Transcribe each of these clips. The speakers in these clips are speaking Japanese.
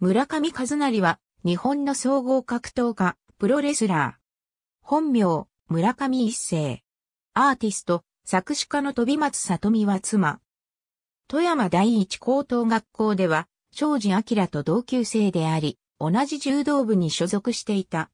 村上和成は、日本の総合格闘家、プロレスラー。本名、村上一世。アーティスト、作詞家の飛松里美は妻。富山第一高等学校では、庄司明と同級生であり、同じ柔道部に所属していた。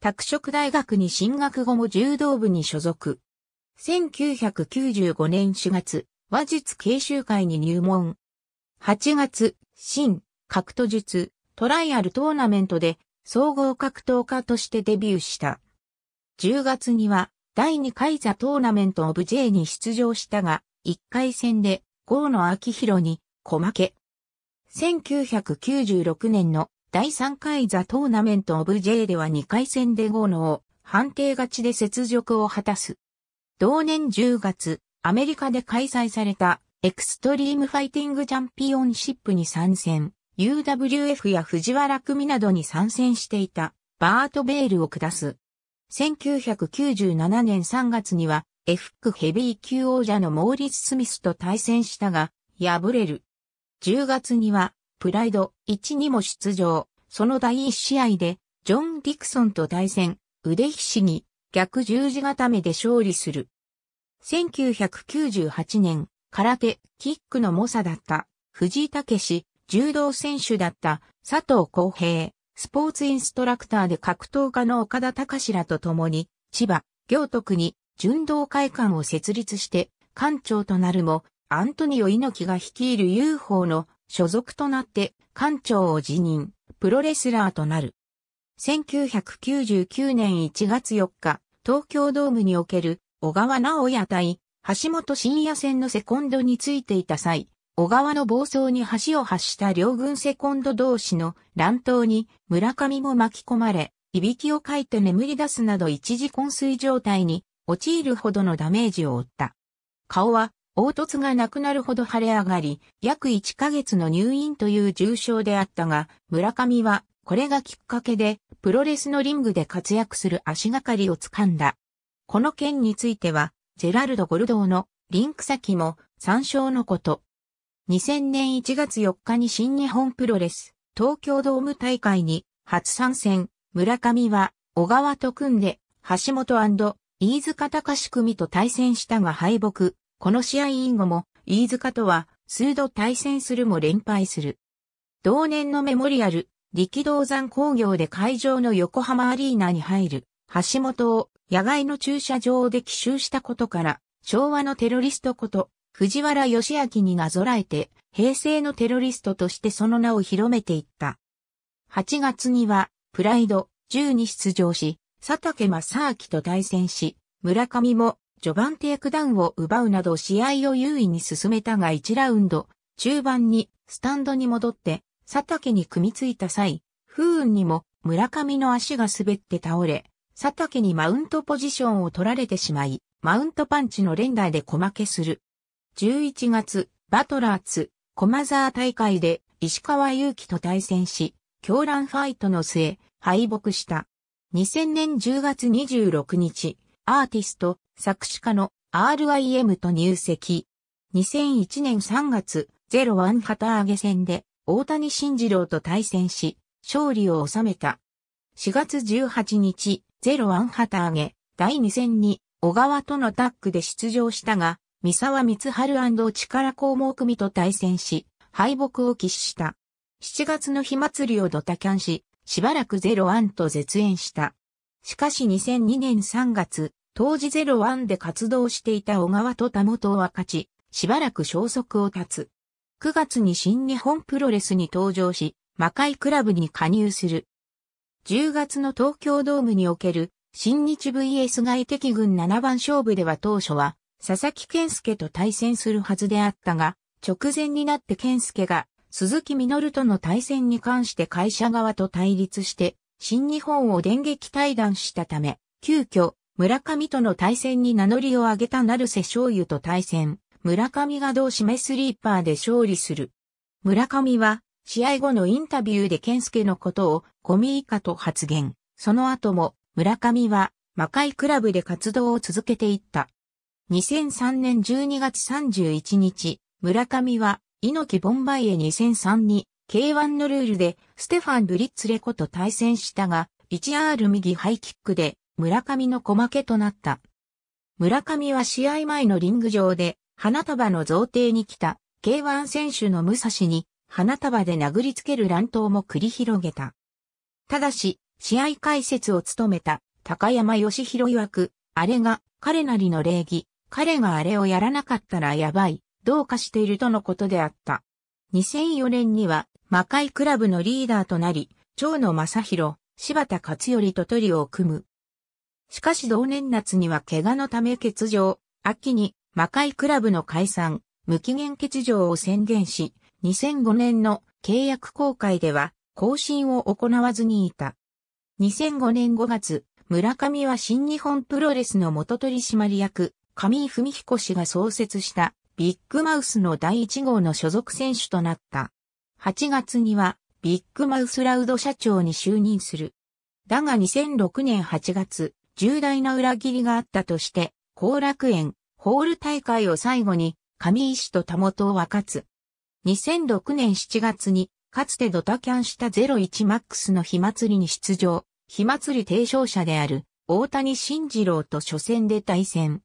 拓殖大学に進学後も柔道部に所属。1995年4月、和術研修会に入門。8月、新、格闘術、トライアルトーナメントで総合格闘家としてデビューした。10月には第2回ザトーナメントオブ J に出場したが、1回戦でア野ヒロに小負け。1996年の第3回ザトーナメントオブ J では2回戦でー野を判定勝ちで雪辱を果たす。同年10月、アメリカで開催されたエクストリームファイティングチャンピオンシップに参戦。UWF や藤原組などに参戦していたバートベールを下す。1997年3月には F 区ヘビー級王者のモーリス・スミスと対戦したが、敗れる。10月にはプライド1にも出場。その第1試合でジョン・ディクソンと対戦、腕ひしぎ、逆十字固めで勝利する。1998年、空手、キックの猛者だった藤井武柔道選手だった佐藤光平、スポーツインストラクターで格闘家の岡田隆らと共に、千葉、行徳に、柔道会館を設立して、館長となるも、アントニオ猪木が率いる UFO の所属となって、館長を辞任、プロレスラーとなる。1999年1月4日、東京ドームにおける小川直也対橋本真也戦のセコンドについていた際、小川の暴走に橋を発した両軍セコンド同士の乱闘に村上も巻き込まれ、いびきをかいて眠り出すなど一時昏睡状態に陥るほどのダメージを負った。顔は凹凸がなくなるほど腫れ上がり、約1ヶ月の入院という重症であったが、村上はこれがきっかけでプロレスのリングで活躍する足がかりをつかんだ。この件については、ジェラルド・ゴルドーのリンク先も参照のこと。2000年1月4日に新日本プロレス、東京ドーム大会に初参戦、村上は小川と組んで、橋本飯塚隆組と対戦したが敗北。この試合以後も、飯塚とは数度対戦するも連敗する。同年のメモリアル、力道山工業で会場の横浜アリーナに入る、橋本を野外の駐車場で奇襲したことから、昭和のテロリストこと、藤原義明になぞらえて、平成のテロリストとしてその名を広めていった。8月には、プライド10に出場し、佐竹正明と対戦し、村上も序盤テイクダウンを奪うなど試合を優位に進めたが1ラウンド、中盤にスタンドに戻って佐竹に組みついた際、不運にも村上の足が滑って倒れ、佐竹にマウントポジションを取られてしまい、マウントパンチの連打で小負けする。11月、バトラーツ、駒沢大会で石川祐希と対戦し、狂乱ファイトの末、敗北した。2000年10月26日、アーティスト、作詞家の RIM と入籍。2001年3月、ゼロワン旗揚げ戦で、大谷慎次郎と対戦し、勝利を収めた。4月18日、ゼロワン旗揚げ、第2戦に、小川とのタッグで出場したが、三沢光春力高毛組と対戦し、敗北を喫した。7月の火祭りをドタキャンし、しばらくゼロワンと絶縁した。しかし2002年3月、当時ゼロワンで活動していた小川と田本は勝ち、しばらく消息を絶つ。9月に新日本プロレスに登場し、魔界クラブに加入する。10月の東京ドームにおける新日 VS 外敵軍7番勝負では当初は佐々木健介と対戦するはずであったが、直前になって健介が鈴木実との対戦に関して会社側と対立して、新日本を電撃対談したため、急遽、村上との対戦に名乗りを上げた成瀬醤油と対戦、村上が同指名スリーパーで勝利する。村上は、試合後のインタビューで健介のことを、ゴミ以下と発言。その後も、村上は、魔界クラブで活動を続けていった。2003年12月31日、村上は、猪木ボンバイエ2003に、K1 のルールで、ステファン・ブリッツレコと対戦したが、1R 右ハイキックで、村上の小負けとなった。村上は試合前のリング上で、花束の贈呈に来た、K1 選手の武蔵に、花束で殴りつける乱闘も繰り広げた。ただし、試合解説を務めた、高山義弘曰く、あれが彼なりの礼儀、彼があれをやらなかったらやばい、どうかしているとのことであった。2004年には、魔界クラブのリーダーとなり、長野正宏、柴田勝頼とトリオを組む。しかし同年夏には怪我のため欠場、秋に魔界クラブの解散、無期限欠場を宣言し、2005年の契約公開では更新を行わずにいた。2005年5月、村上は新日本プロレスの元取締役、上井文彦氏が創設したビッグマウスの第1号の所属選手となった。8月にはビッグマウスラウド社長に就任する。だが2006年8月、重大な裏切りがあったとして、後楽園、ホール大会を最後に、上井氏と田本を分かつ。2006年7月に、かつてドタキャンした01マックスの火祭りに出場、火祭り提唱者である、大谷慎次郎と初戦で対戦。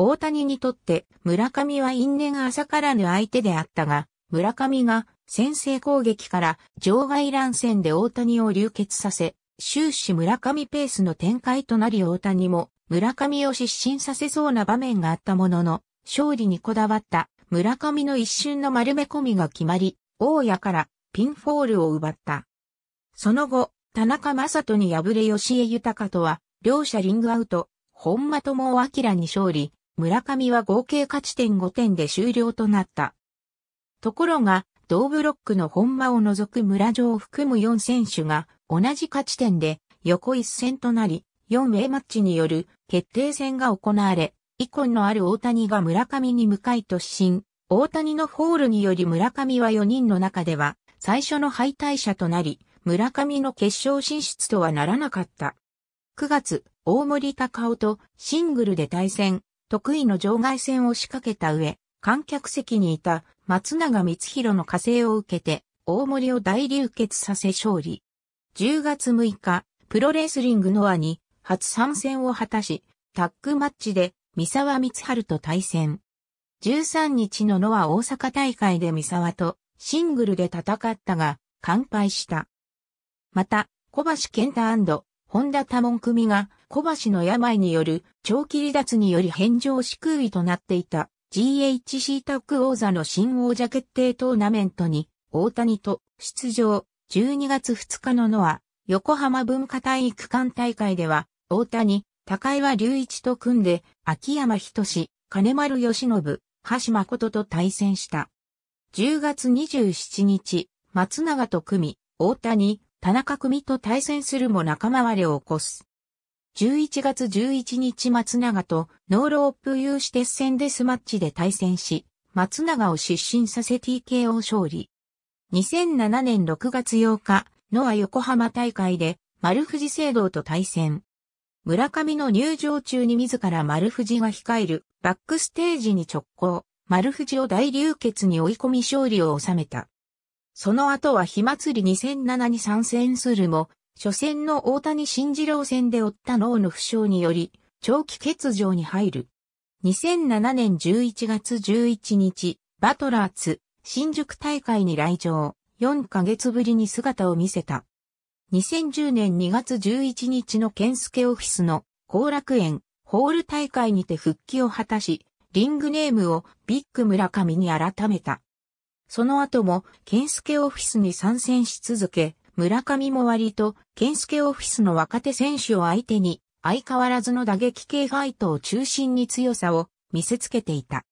大谷にとって村上は因縁浅からぬ相手であったが、村上が先制攻撃から場外乱戦で大谷を流血させ、終始村上ペースの展開となり大谷も村上を失神させそうな場面があったものの、勝利にこだわった村上の一瞬の丸め込みが決まり、大谷からピンフォールを奪った。その後、田中正人に敗れ吉江豊とは、両者リングアウト、本間智明に勝利、村上は合計勝ち点5点で終了となった。ところが、同ブロックの本間を除く村上を含む4選手が同じ勝ち点で横一戦となり、4ウェイマッチによる決定戦が行われ、遺ンのある大谷が村上に向かい突進、大谷のホールにより村上は4人の中では最初の敗退者となり、村上の決勝進出とはならなかった。9月、大森隆夫とシングルで対戦、得意の場外戦を仕掛けた上、観客席にいた松永光弘の加勢を受けて、大森を大流血させ勝利。10月6日、プロレスリングノアに初参戦を果たし、タッグマッチで三沢光春と対戦。13日のノア大阪大会で三沢とシングルで戦ったが、完敗した。また、小橋健太本田多門組が小橋の病による長期離脱により返上し空位となっていた GHC タッグ王座の新王者決定トーナメントに大谷と出場12月2日のノア横浜文化体育館大会では大谷、高岩隆一と組んで秋山仁金丸義信、橋誠と対戦した。10月27日、松永と組、大谷、田中組と対戦するも仲間割れを起こす。11月11日松永とノーロープ有志鉄線デスマッチで対戦し、松永を失神させ TKO 勝利。2007年6月8日、ノア横浜大会で丸藤聖堂と対戦。村上の入場中に自ら丸藤が控えるバックステージに直行、丸藤を大流血に追い込み勝利を収めた。その後は火祭り2007に参戦するも、初戦の大谷慎次郎戦で負った脳の負傷により、長期欠場に入る。2007年11月11日、バトラーツ、新宿大会に来場、4ヶ月ぶりに姿を見せた。2010年2月11日の健介オフィスの後楽園、ホール大会にて復帰を果たし、リングネームをビッグ村上に改めた。その後も、スケオフィスに参戦し続け、村上も割と、健介オフィスの若手選手を相手に、相変わらずの打撃系ファイトを中心に強さを見せつけていた。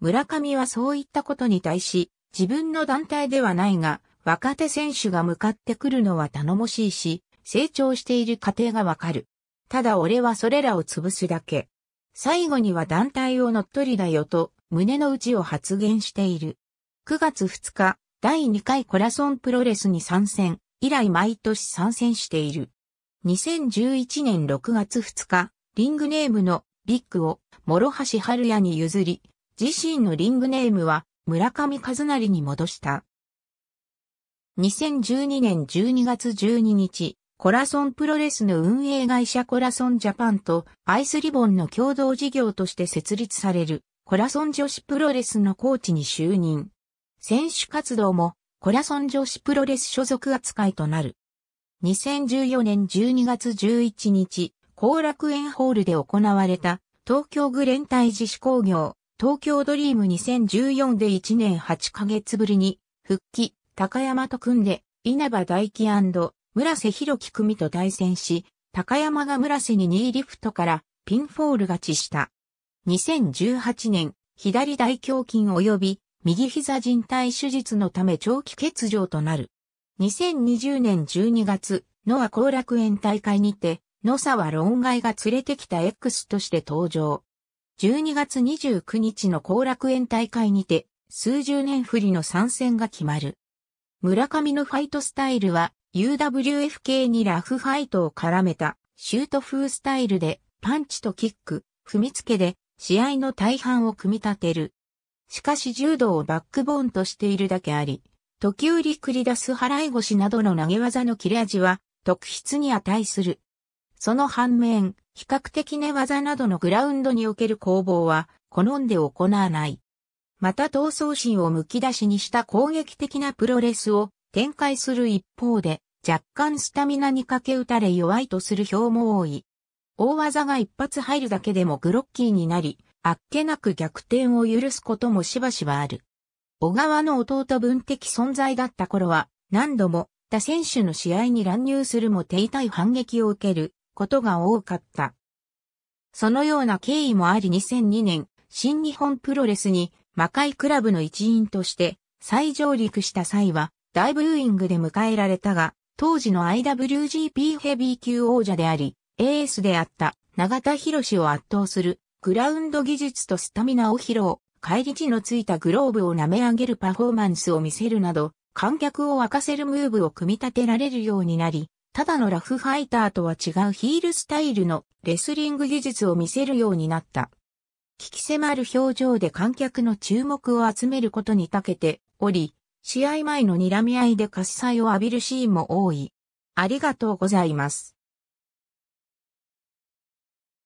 村上はそういったことに対し、自分の団体ではないが、若手選手が向かってくるのは頼もしいし、成長している過程がわかる。ただ俺はそれらを潰すだけ。最後には団体を乗っ取りだよと、胸の内を発言している。9月2日、第2回コラソンプロレスに参戦、以来毎年参戦している。2011年6月2日、リングネームのビッグを諸橋春也に譲り、自身のリングネームは村上和成に戻した。2012年12月12日、コラソンプロレスの運営会社コラソンジャパンとアイスリボンの共同事業として設立されるコラソン女子プロレスのコーチに就任。選手活動もコラソン女子プロレス所属扱いとなる。2014年12月11日、後楽園ホールで行われた東京グレンタイ自主工業、東京ドリーム2014で1年8ヶ月ぶりに復帰、高山と組んで稲葉大輝村瀬弘樹組と対戦し、高山が村瀬に2リフトからピンフォール勝ちした。2018年、左大胸筋及び右膝靭帯手術のため長期欠場となる。2020年12月、野は後楽園大会にて、野沢ガイが連れてきた X として登場。12月29日の後楽園大会にて、数十年振りの参戦が決まる。村上のファイトスタイルは、UWF 系にラフファイトを絡めた、シュート風スタイルで、パンチとキック、踏みつけで、試合の大半を組み立てる。しかし柔道をバックボーンとしているだけあり、時折繰り出す払い腰などの投げ技の切れ味は特筆に値する。その反面、比較的寝技などのグラウンドにおける攻防は好んで行わない。また闘争心をむき出しにした攻撃的なプロレスを展開する一方で、若干スタミナに駆け打たれ弱いとする表も多い。大技が一発入るだけでもグロッキーになり、あっけなく逆転を許すこともしばしばある。小川の弟分的存在だった頃は、何度も他選手の試合に乱入するも手痛い反撃を受けることが多かった。そのような経緯もあり2002年、新日本プロレスに魔界クラブの一員として再上陸した際は大ブーイングで迎えられたが、当時の IWGP ヘビー級王者であり、エースであった永田博士を圧倒するグラウンド技術とスタミナを披露、帰り地のついたグローブを舐め上げるパフォーマンスを見せるなど、観客を沸かせるムーブを組み立てられるようになり、ただのラフファイターとは違うヒールスタイルのレスリング技術を見せるようになった。聞き迫る表情で観客の注目を集めることに長けており、試合前の睨み合いで喝采を浴びるシーンも多い。ありがとうございます。